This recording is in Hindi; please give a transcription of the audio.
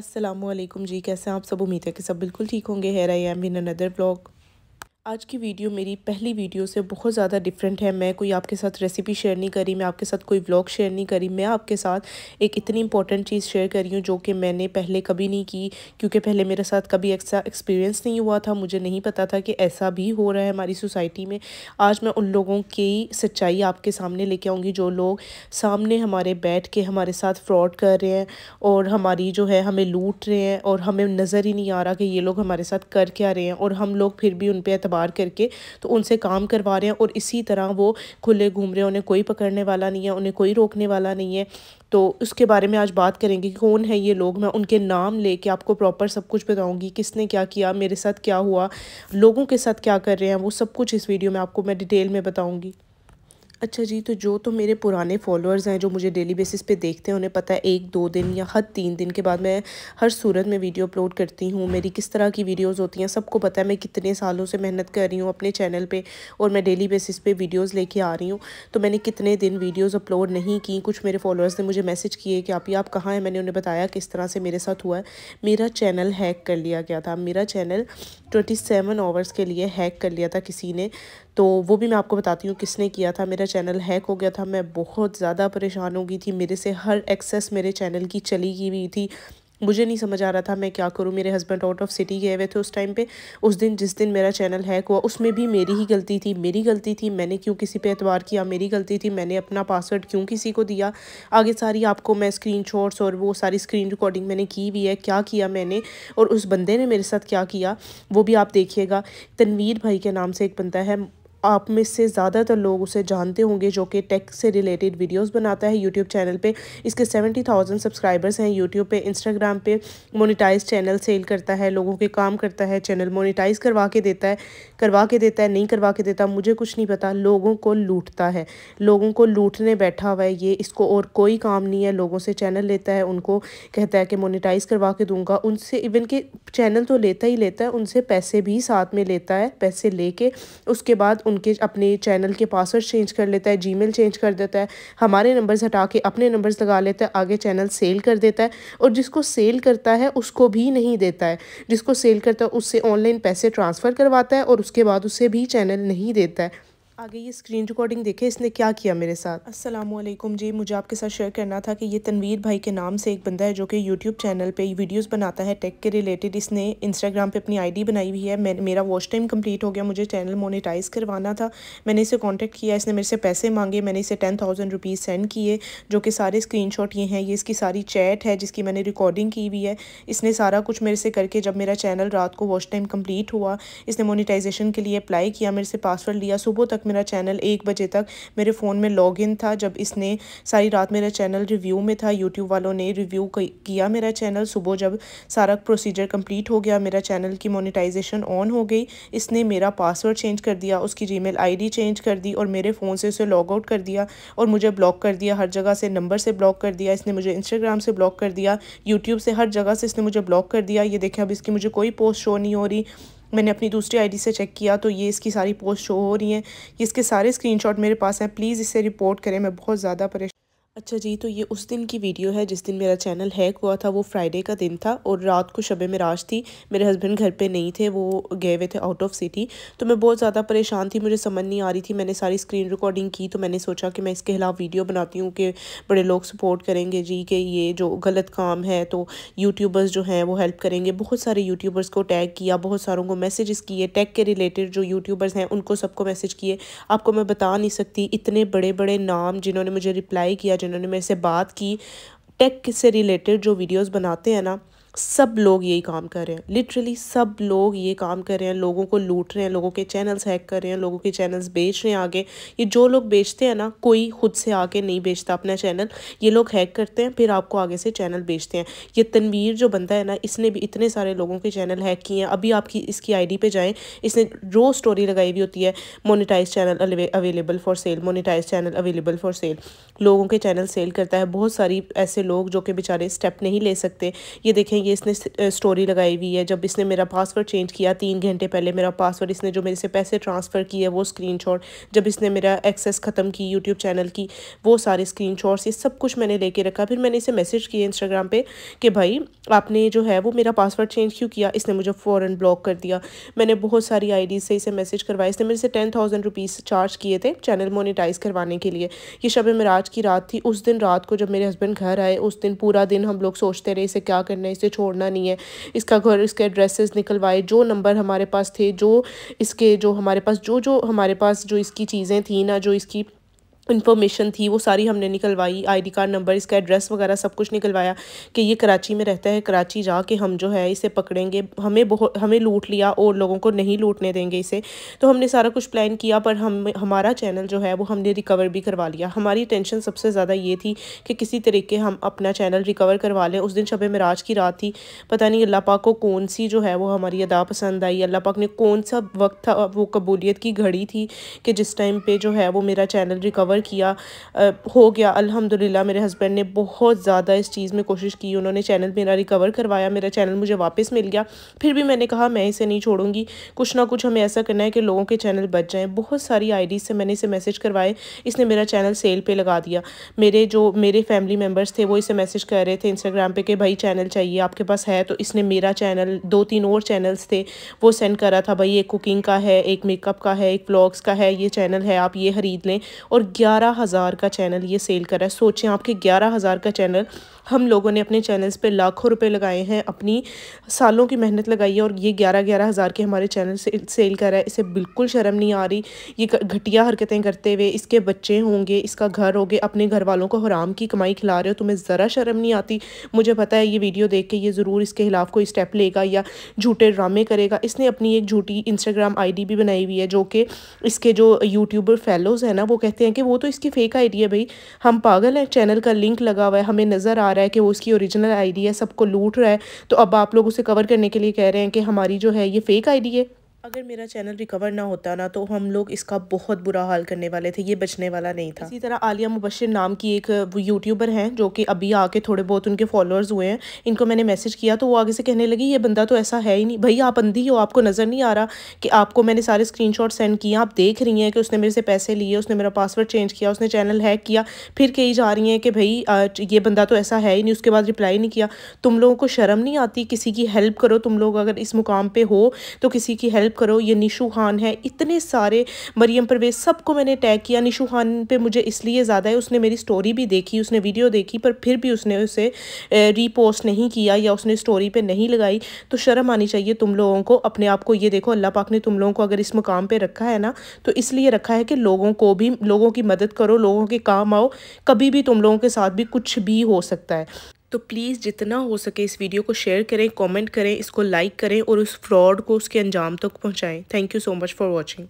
असलम जी कैसे हैं आप सब उम्मीद है कि सब बिल्कुल ठीक होंगे here I am in another blog आज की वीडियो मेरी पहली वीडियो से बहुत ज़्यादा डिफरेंट है मैं कोई आपके साथ रेसिपी शेयर नहीं करी मैं आपके साथ कोई व्लॉग शेयर नहीं करी मैं आपके साथ एक इतनी इंपॉर्टेंट चीज़ शेयर करी हूँ जो कि मैंने पहले कभी नहीं की क्योंकि पहले मेरे साथ कभी ऐसा एक्सपीरियंस नहीं हुआ था मुझे नहीं पता था कि ऐसा भी हो रहा है हमारी सोसाइटी में आज मैं उन लोगों की सच्चाई आपके सामने लेके आऊँगी जो लोग सामने हमारे बैठ के हमारे साथ फ्रॉड कर रहे हैं और हमारी जो है हमें लूट रहे हैं और हमें नज़र ही नहीं आ रहा कि ये लोग हमारे साथ कर क्या रहे हैं और हम लोग फिर भी उन पर एतबार करके तो उनसे काम करवा रहे हैं और इसी तरह वो खुले घूम रहे हैं उन्हें कोई पकड़ने वाला नहीं है उन्हें कोई रोकने वाला नहीं है तो उसके बारे में आज बात करेंगे कि कौन है ये लोग मैं उनके नाम लेके आपको प्रॉपर सब कुछ बताऊंगी किसने क्या किया मेरे साथ क्या हुआ लोगों के साथ क्या कर रहे हैं वो सब कुछ इस वीडियो में आपको मैं डिटेल में बताऊंगी अच्छा जी तो जो तो मेरे पुराने फॉलोअर्स हैं जो मुझे डेली बेसिस पे देखते हैं उन्हें पता है एक दो दिन या हर तीन दिन के बाद मैं हर सूरत में वीडियो अपलोड करती हूँ मेरी किस तरह की वीडियोस होती हैं सबको पता है मैं कितने सालों से मेहनत कर रही हूँ अपने चैनल पे और मैं डेली बेसिस पे वीडियोस लेके आ रही हूँ तो मैंने कितने दिन वीडियोज़ अपलोड नहीं की कुछ मेरे फॉलोअर्स ने मुझे मैसेज किए कि आप ही आप कहाँ हैं मैंने उन्हें बताया किस तरह से मेरे साथ हुआ है मेरा चैनल हैक कर लिया गया था मेरा चैनल ट्वेंटी आवर्स के लिए हैक कर लिया था किसी ने तो वो भी मैं आपको बताती हूँ किसने किया था मेरा चैनल हैक हो गया था मैं बहुत ज़्यादा परेशान हो गई थी मेरे से हर एक्सेस मेरे चैनल की चली गई हुई थी मुझे नहीं समझ आ रहा था मैं क्या करूँ मेरे हस्बैंड आउट ऑफ सिटी गए हुए थे उस टाइम पे उस दिन जिस दिन मेरा चैनल हैक हुआ उसमें भी मेरी ही गलती थी मेरी गलती थी मैंने क्यों किसी पे एतवार किया मेरी गलती थी मैंने अपना पासवर्ड क्यों किसी को दिया आगे सारी आपको मैं स्क्रीन और वो सारी स्क्रीन रिकॉर्डिंग मैंने की हुई है क्या किया मैंने और उस बंदे ने मेरे साथ क्या किया वो भी आप देखिएगा तनवीर भाई के नाम से एक बंदा है आप में से ज़्यादातर लोग उसे जानते होंगे जो कि टेक से रिलेटेड वीडियोस बनाता है यूट्यूब चैनल पे इसके सेवेंटी थाउजेंड सब्सक्राइबर्स हैं यूट्यूब पे इंस्टाग्राम पे मोनेटाइज चैनल सेल करता है लोगों के काम करता है चैनल मोनेटाइज करवा के देता है करवा के देता है नहीं करवा के देता मुझे कुछ नहीं पता लोगों को लूटता है लोगों को लूटने बैठा हुआ है ये इसको और कोई काम नहीं है लोगों से चैनल लेता है उनको कहता है कि मोनिटाइज़ करवा के दूँगा उनसे इवन के चैनल तो लेता ही लेता है उनसे पैसे भी साथ में लेता है पैसे ले उसके बाद उनके अपने चैनल के पासवर्ड चेंज कर लेता है जीमेल चेंज कर देता है हमारे नंबर्स हटा के अपने नंबर्स लगा लेता है आगे चैनल सेल कर देता है और जिसको सेल करता है उसको भी नहीं देता है जिसको सेल करता है उससे ऑनलाइन पैसे ट्रांसफ़र करवाता है और उसके बाद उसे भी चैनल नहीं देता है आगे ये स्क्रीन रिकॉर्डिंग देखे इसने क्या किया मेरे साथ असलम जी मुझे आपके साथ शेयर करना था कि ये तनवीर भाई के नाम से एक बंदा है जो कि यूट्यूब चैनल पे वीडियोस बनाता है टेक के रिलेटेड इसने इंस्टाग्राम पे अपनी आईडी बनाई हुई है मे मेरा वॉच टाइम कंप्लीट हो गया मुझे चैनल मोनिटाइज करवाना था मैंने इसे कॉन्टेक्ट किया इसने मेरे से पैसे मांगे मैंने इसे टेन थाउजेंड रुपीज़ सेंड किए जो कि सारे स्क्रीन ये हैं ये इसकी सारी चैट है जिसकी मैंने रिकॉर्डिंग की हुई है इसने सारा कुछ मेरे से करके जब मेरा चैनल रात को वॉच टाइम कम्प्लीट हुआ इसने मोनिटाइजेशन के लिए अप्लाई किया मेरे से पासवर्ड लिया सुबह तक मेरा चैनल एक बजे तक मेरे फ़ोन में इन था जब इसने सारी रात मेरा चैनल रिव्यू में था यूट्यूब वालों ने रिव्यू किया मेरा चैनल सुबह जब सारा प्रोसीजर कंप्लीट हो गया मेरा चैनल की मोनिटाइजेशन ऑन हो गई इसने मेरा पासवर्ड चेंज कर दिया उसकी जी मेल चेंज कर दी और मेरे फ़ोन से उसे लॉग आउट कर दिया और मुझे ब्लॉक कर दिया हर जगह से नंबर से ब्लॉक कर दिया इसने मुझे इंस्टाग्राम से ब्लॉक कर दिया यूट्यूब से हर जगह से इसने मुझे ब्लॉक कर दिया ये देखें अब इसकी मुझे कोई पोस्ट शो नहीं हो रही मैंने अपनी दूसरी आईडी से चेक किया तो ये इसकी सारी पोस्ट शो हो रही हैं इसके सारे स्क्रीनशॉट मेरे पास हैं प्लीज़ इसे रिपोर्ट करें मैं बहुत ज़्यादा परेशान अच्छा जी तो ये उस दिन की वीडियो है जिस दिन मेरा चैनल हैक हुआ था वो फ्राइडे का दिन था और रात को में मराज थी मेरे हस्बैंड घर पे नहीं थे वो गए हुए थे आउट ऑफ सिटी तो मैं बहुत ज़्यादा परेशान थी मुझे समझ नहीं आ रही थी मैंने सारी स्क्रीन रिकॉर्डिंग की तो मैंने सोचा कि मैं इसके खिलाफ वीडियो बनाती हूँ कि बड़े लोग सपोर्ट करेंगे जी कि ये जो गलत काम है तो यूट्यूबर्स जो हैं वो हेल्प करेंगे बहुत सारे यूट्यूबर्स को टैग किया बहुत सारों को मैसेज़ किए टैग के रिलेटेड जो यूट्यूबर्स हैं उनको सबको मैसेज किए आपको मैं बता नहीं सकती इतने बड़े बड़े नाम जिन्होंने मुझे रिप्लाई किया जिन्होंने मेरे से बात की टेक से रिलेटेड जो वीडियोस बनाते हैं ना सब लोग यही काम कर रहे हैं लिटरली सब लोग ये काम कर रहे हैं लोगों को लूट रहे हैं लोगों के चैनल्स हैक कर रहे हैं लोगों के चैनल्स बेच रहे हैं आगे ये जो लोग बेचते हैं ना कोई खुद से आके नहीं बेचता अपना चैनल ये लोग हैक करते हैं फिर आपको आगे से चैनल बेचते हैं ये तनवीर जो बनता है ना इसने भी इतने सारे लोगों के चैनल हैक किए हैं अभी आपकी इसकी आई पे जाएँ इसने रोज़ स्टोरी लगाई हुई होती है monetize channel available for sale monetize channel available for sale लोगों के चैनल सेल करता है बहुत सारी ऐसे लोग जो कि बेचारे स्टेप नहीं ले सकते ये देखें ये इसने स्टोरी लगाई हुई है जब इसने मेरा पासवर्ड चेंज किया तीन घंटे पहले मेरा पासवर्ड इसने जो मेरे से पैसे ट्रांसफ़र किए वो स्क्रीनशॉट जब इसने मेरा एक्सेस ख़त्म की यूट्यूब चैनल की वो सारे स्क्रीनशॉट्स ये सब कुछ मैंने लेके रखा फिर मैंने इसे मैसेज किया इंस्टाग्राम पर कि भाई आपने जो है वो मेरा पासवर्ड चेंज क्यों किया इसने मुझे फ़ौर ब्लॉक कर दिया मैंने बहुत सारी आई से इसे मैसेज करवाया इसने मेरे से टेन थाउजेंड चार्ज किए थे चैनल मोनिटाइज करवाने के लिए ये शब मराज की रात थी उस दिन रात को जब मेरे हस्बैंड घर आए उस दिन पूरा दिन हम लोग सोचते रहे इसे क्या करना है इसे छोड़ना नहीं है इसका घर इसके एड्रेसेस निकलवाए जो नंबर हमारे पास थे जो इसके जो हमारे पास जो जो हमारे पास जो इसकी चीज़ें थी ना जो इसकी इन्फॉर्मेशन थी वो सारी हमने निकलवाई आईडी कार्ड नंबर इसका एड्रेस वगैरह सब कुछ निकलवाया कि ये कराची में रहता है कराची जा के हम जो है इसे पकड़ेंगे हमें बहुत हमें लूट लिया और लोगों को नहीं लूटने देंगे इसे तो हमने सारा कुछ प्लान किया पर हम हमारा चैनल जो है वो हमने रिकवर भी करवा लिया हमारी टेंशन सबसे ज़्यादा ये थी कि किसी तरीके हम अपना चैनल रिकवर करवा लें उस दिन शब मराज की रात थी पता नहीं अल्लाह पाक को कौन सी जो है वो हमारी अदा पसंद आई अल्लाह पाक ने कौन सा वक्त था वो कबूलियत की घड़ी थी कि जिस टाइम पर जो है वो मेरा चैनल रिकवर तैयार किया आ, हो गया अल्हम्दुलिल्लाह मेरे हस्बैंड ने बहुत ज़्यादा इस चीज़ में कोशिश की उन्होंने चैनल मेरा रिकवर करवाया मेरा चैनल मुझे वापस मिल गया फिर भी मैंने कहा मैं इसे नहीं छोड़ूंगी कुछ ना कुछ हमें ऐसा करना है कि लोगों के चैनल बच जाएँ बहुत सारी आई से मैंने इसे मैसेज करवाए इसने मेरा चैनल सेल पर लगा दिया मेरे जो मेरे फैमिली मेम्बर्स थे वो इसे मैसेज कर रहे थे इंस्टाग्राम पर कि भाई चैनल चाहिए आपके पास है तो इसने मेरा चैनल दो तीन और चैनल्स थे वो सेंड करा था भाई एक कुकिंग का है एक मेकअप का है एक ब्लॉग्स का है ये चैनल है आप ये ख़रीद लें और ग्यारह हज़ार का चैनल ये सेल कर रहा है सोचें आपके ग्यारह हज़ार का चैनल हम लोगों ने अपने चैनल्स पे लाखों रुपए लगाए हैं अपनी सालों की मेहनत लगाई है और ये ग्यारह ग्यारह हज़ार के हमारे चैनल से सेल कर रहा है इसे बिल्कुल शर्म नहीं आ रही ये घटिया हरकतें करते हुए इसके बच्चे होंगे इसका घर होंगे अपने घर वालों को हराम की कमाई खिला रहे हो तुम्हें ज़रा शर्म नहीं आती मुझे पता है ये वीडियो देख के ये ज़रूर इसके खिलाफ कोई स्टेप लेगा या झूठे ड्रामे करेगा इसने अपनी एक झूठी इंस्टाग्राम आई भी बनाई हुई है जो कि इसके जो यूट्यूबर फैलोज़ हैं ना वो कहते हैं कि वो तो इसकी फेक आईडी है भाई हम पागल हैं चैनल का लिंक लगा हुआ है हमें नज़र आ रहा है कि वो उसकी ओरिजिनल आईडी है सबको लूट रहा है तो अब आप लोग उसे कवर करने के लिए कह रहे हैं कि हमारी जो है ये फेक आईडी है अगर मेरा चैनल रिकवर ना होता ना तो हम लोग इसका बहुत बुरा हाल करने वाले थे ये बचने वाला नहीं था इसी तरह आलिया मुबशर नाम की एक यूट्यूबर हैं जो कि अभी आके थोड़े बहुत उनके फॉलोअर्स हुए हैं इनको मैंने मैसेज किया तो वो आगे से कहने लगी ये बंदा तो ऐसा है ही नहीं भाई आप अंधी हो आपको नज़र नहीं आ रहा कि आपको मैंने सारे स्क्रीन सेंड किए आप देख रही हैं कि उसने मेरे से पैसे लिए उसने मेरा पासवर्ड चेंज किया उसने चैनल हैक किया फिर कही जा रही हैं कि भाई ये बंदा तो ऐसा है ही नहीं उसके बाद रिप्लाई नहीं किया तुम लोगों को शर्म नहीं आती किसी की हेल्प करो तुम लोग अगर इस मुकाम पर हो तो किसी की हेल्प हेल्प करो ये निशु खान है इतने सारे मरियम परवेज सबको मैंने टैग किया निशु खान पे मुझे इसलिए ज़्यादा है उसने मेरी स्टोरी भी देखी उसने वीडियो देखी पर फिर भी उसने उसे रीपोस्ट नहीं किया या उसने स्टोरी पर नहीं लगाई तो शर्म आनी चाहिए तुम लोगों को अपने आप को ये देखो अल्लाह पाक ने तुम लोगों को अगर इस मुकाम पर रखा है ना तो इसलिए रखा है कि लोगों को भी लोगों की मदद करो लोगों के काम आओ कभी भी तुम लोगों के साथ भी कुछ भी हो सकता है तो प्लीज़ जितना हो सके इस वीडियो को शेयर करें कमेंट करें इसको लाइक करें और उस फ्रॉड को उसके अंजाम तक पहुंचाएं thank you so much for watching